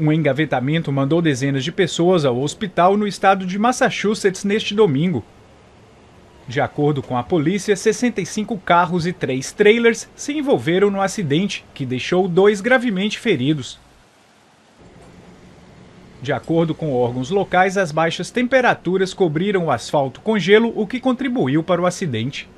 Um engavetamento mandou dezenas de pessoas ao hospital no estado de Massachusetts neste domingo. De acordo com a polícia, 65 carros e três trailers se envolveram no acidente, que deixou dois gravemente feridos. De acordo com órgãos locais, as baixas temperaturas cobriram o asfalto com gelo, o que contribuiu para o acidente.